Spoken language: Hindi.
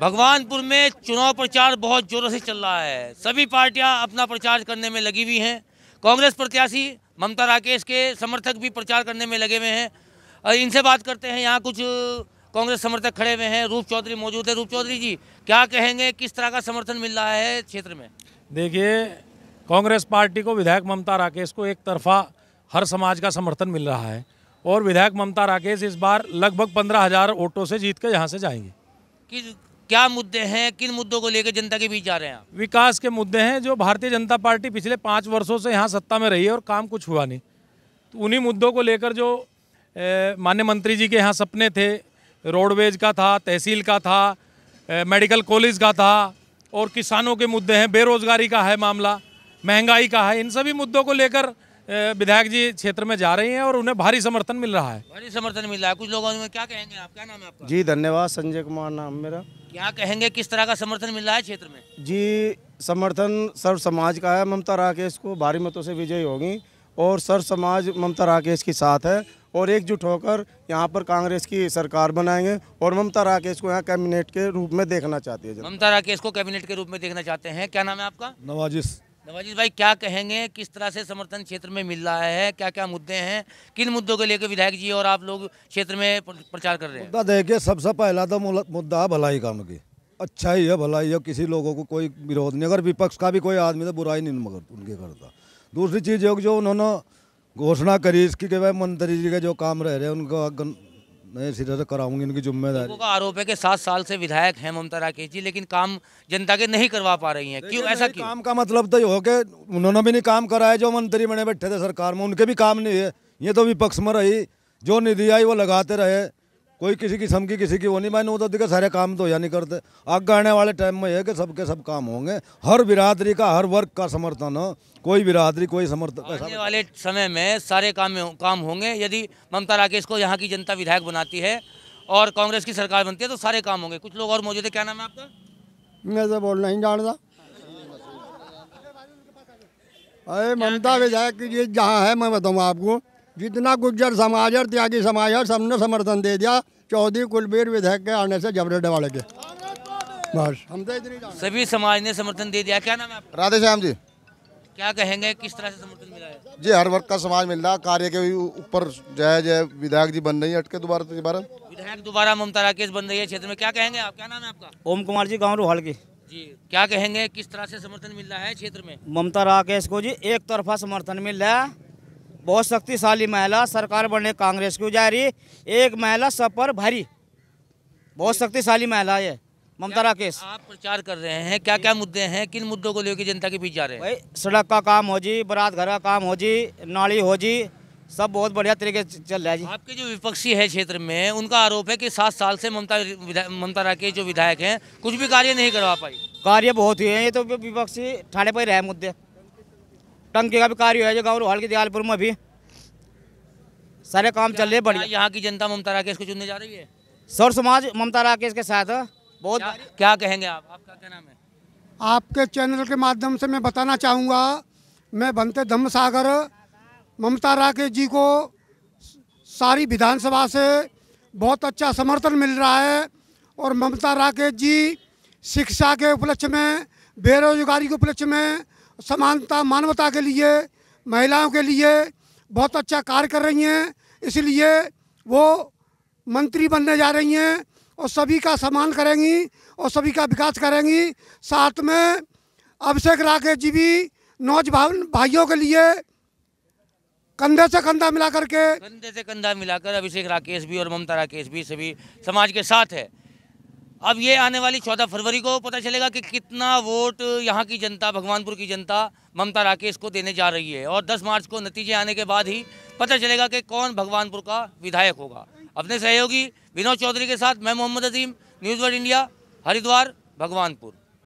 भगवानपुर में चुनाव प्रचार बहुत ज़ोरों से चल रहा है सभी पार्टियां अपना प्रचार करने में लगी हुई हैं कांग्रेस प्रत्याशी ममता राकेश के समर्थक भी प्रचार करने में लगे हुए हैं और इनसे बात करते हैं यहाँ कुछ कांग्रेस समर्थक खड़े हुए हैं रूप चौधरी मौजूद है रूप चौधरी जी क्या कहेंगे किस तरह का समर्थन मिल रहा है क्षेत्र में देखिए कांग्रेस पार्टी को विधायक ममता राकेश को एक तरफा हर समाज का समर्थन मिल रहा है और विधायक ममता राकेश इस बार लगभग पंद्रह हज़ार वोटों से जीत कर यहाँ से जाएंगे किस क्या मुद्दे हैं किन मुद्दों को लेकर जनता के बीच जा रहे हैं विकास के मुद्दे हैं जो भारतीय जनता पार्टी पिछले पाँच वर्षों से यहाँ सत्ता में रही है और काम कुछ हुआ नहीं तो उन्हीं मुद्दों को लेकर जो मान्य मंत्री जी के यहाँ सपने थे रोडवेज का था तहसील का था मेडिकल कॉलेज का था और किसानों के मुद्दे हैं बेरोज़गारी का है मामला महंगाई का है इन सभी मुद्दों को लेकर विधायक जी क्षेत्र में जा रही हैं और उन्हें भारी समर्थन मिल रहा है भारी समर्थन मिल रहा है कुछ लोगों में क्या कहेंगे आप क्या नाम है आपका जी धन्यवाद संजय कुमार नाम मेरा क्या कहेंगे किस तरह का समर्थन मिल रहा है क्षेत्र में जी समर्थन सर्व समाज का है ममता राकेश को भारी मतों से विजयी होगी और सर्व समाज ममता राकेश के साथ है और एकजुट होकर यहाँ पर कांग्रेस की सरकार बनाएंगे और ममता राकेश को यहाँ कैबिनेट के रूप में देखना चाहती है ममता राकेश को कैबिनेट के रूप में देखना चाहते हैं क्या नाम है आपका नवाजिश नवाजीत भाई क्या कहेंगे किस तरह से समर्थन क्षेत्र में मिल रहा है क्या क्या मुद्दे हैं किन मुद्दों को लेकर विधायक जी और आप लोग क्षेत्र में प्रचार कर रहे हैं मुद्दा देखिए सबसे पहला तो मुद्दा है भलाई काम की अच्छा ही है भलाई है किसी लोगों को कोई विरोध नहीं अगर विपक्ष का भी कोई आदमी तो बुराई नहीं मगर उनके करता दूसरी चीज़ जो उन्होंने घोषणा करी इसकी कि भाई मंत्री जी के जो काम रह रहे हैं उनका मैं सीधे से तो कराऊंगी इनकी जिम्मेदारी आरोप है कि सात साल से विधायक हैं ममता राकेश जी लेकिन काम जनता के नहीं करवा पा रही हैं क्यों ऐसा क्यों काम का मतलब तो हो के उन्होंने भी नहीं काम कराया जो मंत्री बने बैठे थे सरकार में उनके भी काम नहीं है ये तो विपक्ष में रही जो निधि आई वो लगाते रहे कोई किसी किस्म की किसी की वो नहीं मैंने तो देखा सारे काम तो या नहीं करते आगे आने वाले टाइम में यह कि सबके सब काम होंगे हर बिरादरी का हर वर्ग का समर्थन हो कोई बिरादरी कोई समर्थन आने वाले समय में सारे काम काम होंगे यदि ममता राकेश को यहाँ की जनता विधायक बनाती है और कांग्रेस की सरकार बनती है तो सारे काम होंगे कुछ लोग और मौजूद है क्या नाम है आपका मैं तो बोलना ही जानता अरे ममता विधायक जहाँ है मैं बताऊँगा आपको जितना गुज्जर समाज और त्यागी समाज है सबने समर्थन दे दिया चौधरी कुलबीर विधेयक के आने से जबरेडे वाले के बस हम तो सभी समाज ने समर्थन दे दिया क्या नाम है राधे श्याम जी क्या कहेंगे किस तरह से समर्थन मिला है जी हर वर्ग का समाज मिल रहा कार्य के ऊपर जो है जो विधायक जी बन रही है अटके दोबारा दोबारा विधायक दोबारा ममता राकेश बन रही है क्षेत्र में क्या कहेंगे आप क्या नाम है आपका ओम कुमार जी गाँव रोहाल के जी क्या कहेंगे किस तरह से समर्थन मिल रहा है क्षेत्र में ममता राकेश को जी एक तरफा समर्थन मिल रहा है बहुत शक्तिशाली महिला सरकार बनने कांग्रेस की जा रही एक महिला सब पर भारी बहुत शक्तिशाली महिला है ममता राकेश आप प्रचार कर रहे हैं क्या क्या मुद्दे हैं किन मुद्दों को लेकर जनता के बीच जा रहे हैं भाई सड़क का काम हो जी बारात घर का काम हो जी नाली हो जी सब बहुत बढ़िया तरीके चल रहा है जी आपके जो विपक्षी है क्षेत्र में उनका आरोप है कि सात साल से ममता ममता राकेश जो विधायक हैं कुछ भी कार्य नहीं करवा पाई कार्य बहुत हुए है ये तो विपक्षी ठाणे पर रहे मुद्दे टंकी का भी कार्य है जो गाँव रोहाल के दयालपुर में भी सारे काम चल रहे बढ़िया यहाँ की जनता ममता राकेश को चुनने जा रही है सौर समाज ममता राकेश के साथ बहुत क्या, कहेंगे आप आपका क्या नाम है आपके चैनल के माध्यम से मैं बताना चाहूँगा मैं बनते धम सागर ममता राकेश जी को सारी विधानसभा से बहुत अच्छा समर्थन मिल रहा है और ममता राकेश जी शिक्षा के उपलक्ष्य में बेरोजगारी के उपलक्ष्य में समानता मानवता के लिए महिलाओं के लिए बहुत अच्छा कार्य कर रही हैं इसलिए वो मंत्री बनने जा रही हैं और सभी का सम्मान करेंगी और सभी का विकास करेंगी साथ में अभिषेक राकेश जी भी नौजवान भाइयों के लिए कंधे से कंधा मिला करके कंधे से कंधा मिलाकर अभिषेक राकेश भी और ममता राकेश भी सभी समाज के साथ है अब ये आने वाली चौदह फरवरी को पता चलेगा कि कितना वोट यहाँ की जनता भगवानपुर की जनता ममता राकेश को देने जा रही है और 10 मार्च को नतीजे आने के बाद ही पता चलेगा कि कौन भगवानपुर का विधायक होगा अपने सहयोगी विनोद चौधरी के साथ मैं Mohammad Azeem news world India Haridwar Bhagwanpur